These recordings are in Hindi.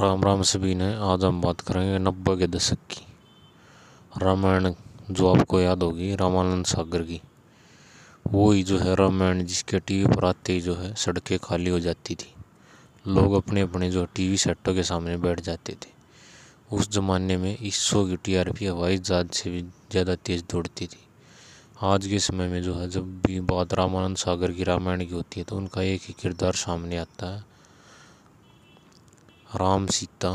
राम राम सभी ने आज हम बात करेंगे नब्बे के दशक की रामायण जो आपको याद होगी रामानंद सागर की वो ही जो है रामायण जिसके टीवी पर आते ही जो है सड़कें खाली हो जाती थी लोग अपने अपने जो टीवी सेटों के सामने बैठ जाते थे उस ज़माने में इस सौ की टी आर पी हवाई जहाज से भी ज़्यादा तेज़ दौड़ती थी आज के समय में जो है जब भी बात रामानंद सागर की रामायण की होती है तो उनका एक ही किरदार सामने आता है राम सीता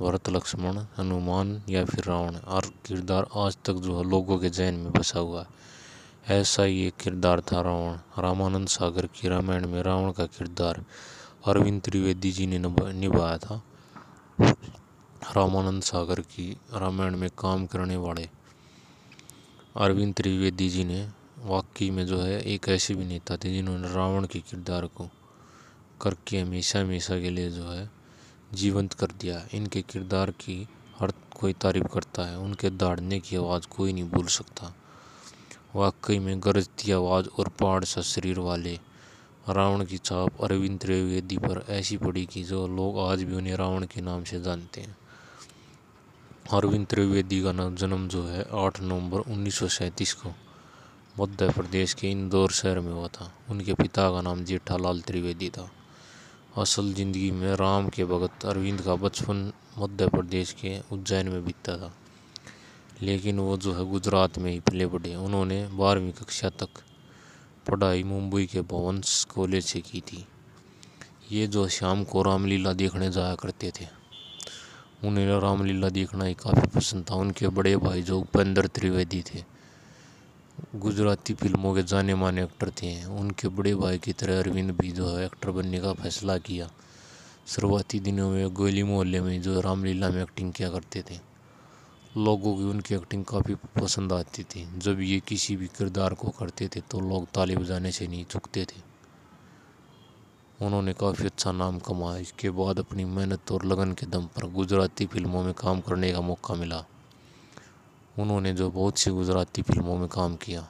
भरत लक्ष्मण हनुमान या फिर रावण हर किरदार आज तक जो है लोगों के जहन में बसा हुआ है ऐसा ही एक किरदार था रावण रामानंद सागर की रामायण में रावण का किरदार अरविंद त्रिवेदी जी ने निभाया था रामानंद सागर की रामायण में काम करने वाले अरविंद त्रिवेदी जी ने वाकई में जो है एक ऐसे भी नेता थे जिन्होंने रावण के किरदार को करके हमेशा हमेशा के लिए जो है जीवंत कर दिया इनके किरदार की हर कोई तारीफ करता है उनके दाड़ने की आवाज़ कोई नहीं भूल सकता वाकई में गरजती आवाज़ और पहाड़ सा शरीर वाले रावण की छाप अरविंद त्रिवेदी पर ऐसी पड़ी कि जो लोग आज भी उन्हें रावण के नाम से जानते हैं अरविंद त्रिवेदी का नाम जन्म जो है आठ नवंबर उन्नीस को मध्य प्रदेश के इंदौर शहर में हुआ था उनके पिता का नाम जेठालाल त्रिवेदी था असल ज़िंदगी में राम के भगत अरविंद का बचपन मध्य प्रदेश के उज्जैन में बीतता था लेकिन वो जो है गुजरात में ही पले बढ़े उन्होंने बारहवीं कक्षा तक पढ़ाई मुंबई के भवंस कॉलेज से की थी ये जो शाम को रामलीला देखने जाया करते थे उन्हें रामलीला देखना ही काफ़ी पसंद था उनके बड़े भाई जो उपेंद्र त्रिवेदी थे गुजराती फ़िल्मों के जाने माने एक्टर थे उनके बड़े भाई की तरह अरविंद भी जो है एक्टर बनने का फैसला किया शुरुआती दिनों में गोली मोहल्ले में जो रामलीला में एक्टिंग किया करते थे लोगों की उनकी एक्टिंग काफ़ी पसंद आती थी जब ये किसी भी किरदार को करते थे तो लोग ताली बजाने से नहीं चुकते थे उन्होंने काफ़ी अच्छा नाम कमाया इसके बाद अपनी मेहनत और लगन के दम पर गुजराती फिल्मों में काम करने का मौका मिला उन्होंने जो बहुत सी गुजराती फिल्मों में काम किया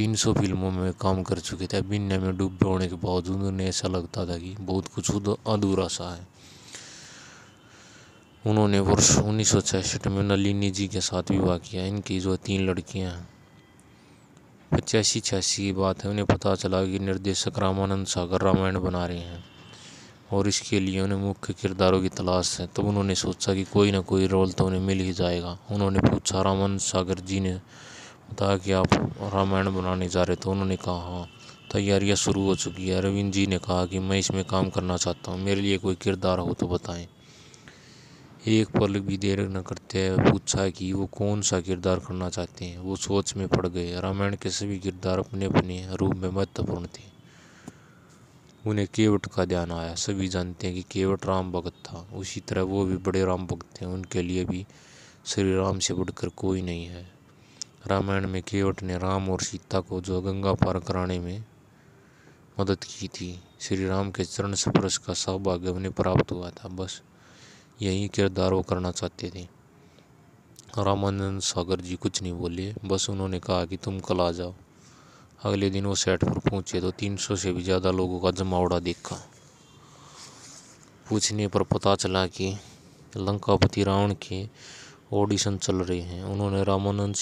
300 फिल्मों में काम कर चुके थे अभिनय में डूबे होने के बावजूद उन्हें ऐसा लगता था कि बहुत कुछ अधूरा सा है उन्होंने वर्ष उन्नीस में नलिनी जी के साथ विवाह किया इनकी जो तीन लड़कियां हैं पचासी छियासी की बात है उन्हें पता चला कि निर्देशक रामानंद सागर रामायण बना रहे हैं और इसके लिए उन्हें मुख्य किरदारों की तलाश है तब उन्होंने सोचा कि कोई ना कोई रोल तो उन्हें मिल ही जाएगा उन्होंने पूछा रामन सागर जी ने बताया कि आप रामायण बनाने जा रहे तो उन्होंने कहा हाँ तैयारियाँ शुरू हो चुकी है अरविंद जी ने कहा कि मैं इसमें काम करना चाहता हूँ मेरे लिए कोई किरदार हो तो बताएं एक पल भी देर न करते हैं पूछा कि वो कौन सा किरदार करना चाहते हैं वो सोच में पड़ गए रामायण के सभी किरदार अपने अपने रूप में महत्वपूर्ण थे उन्हें केवट का ध्यान आया सभी जानते हैं कि केवट राम भगत था उसी तरह वो भी बड़े राम भगत थे उनके लिए भी श्री राम से बढ़कर कोई नहीं है रामायण में केवट ने राम और सीता को जो गंगा पार कराने में मदद की थी श्री राम के चरण स्पर्श का सौभाग्य उन्हें प्राप्त हुआ था बस यही किरदार वो करना चाहते थे रामानंद सागर जी कुछ नहीं बोले बस उन्होंने कहा कि तुम कल आ जाओ अगले दिन वो सेट पर पहुंचे तो 300 से भी ज़्यादा लोगों का जमावड़ा देखा पूछने पर पता चला कि लंकापति रावण के ऑडिशन चल रहे हैं उन्होंने रामानंद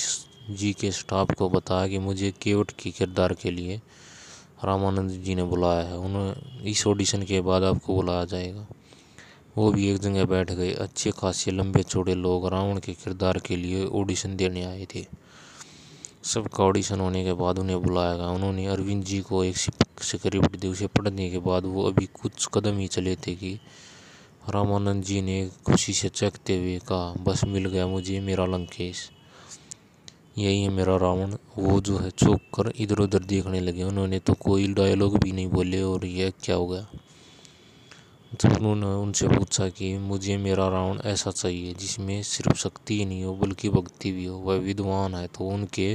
जी के स्टाफ को बताया कि मुझे केवट के किरदार के लिए रामानंद जी ने बुलाया है उन्हें इस ऑडिशन के बाद आपको बुलाया जाएगा वो भी एक जगह बैठ गए अच्छे खासे लंबे चौड़े लोग रावण के किरदार के लिए ऑडिशन देने आए थे सबका ऑडिशन होने के बाद उन्हें बुलाया गया उन्होंने अरविंद जी को एक स्क्रिप्ट दी उसे पढ़ने के बाद वो अभी कुछ कदम ही चले थे कि रामानंद जी ने खुशी से चकते हुए कहा बस मिल गया मुझे मेरा लंकेश यही है मेरा रावण वो जो है चौंक कर इधर उधर देखने लगे उन्होंने तो कोई डायलॉग भी नहीं बोले और यह क्या हो गया तो उन्होंने उनसे पूछा कि मुझे मेरा रावण ऐसा चाहिए जिसमें सिर्फ शक्ति ही नहीं हो बल्कि भक्ति भी हो वह विद्वान है तो उनके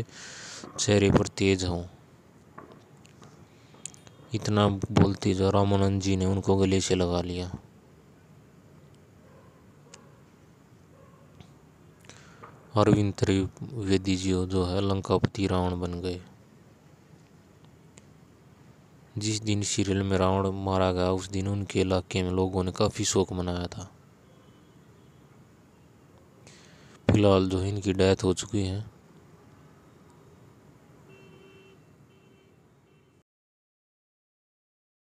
चेहरे पर तेज हो इतना बोलते जो रामानंद जी ने उनको गले से लगा लिया अरविंद त्रिवेदी जी जो है लंकापति रावण बन गए जिस दिन सीरियल में रावण मारा गया उस दिन उनके इलाके में लोगों ने काफ़ी शोक मनाया था फिलहाल जो इनकी डेथ हो चुकी है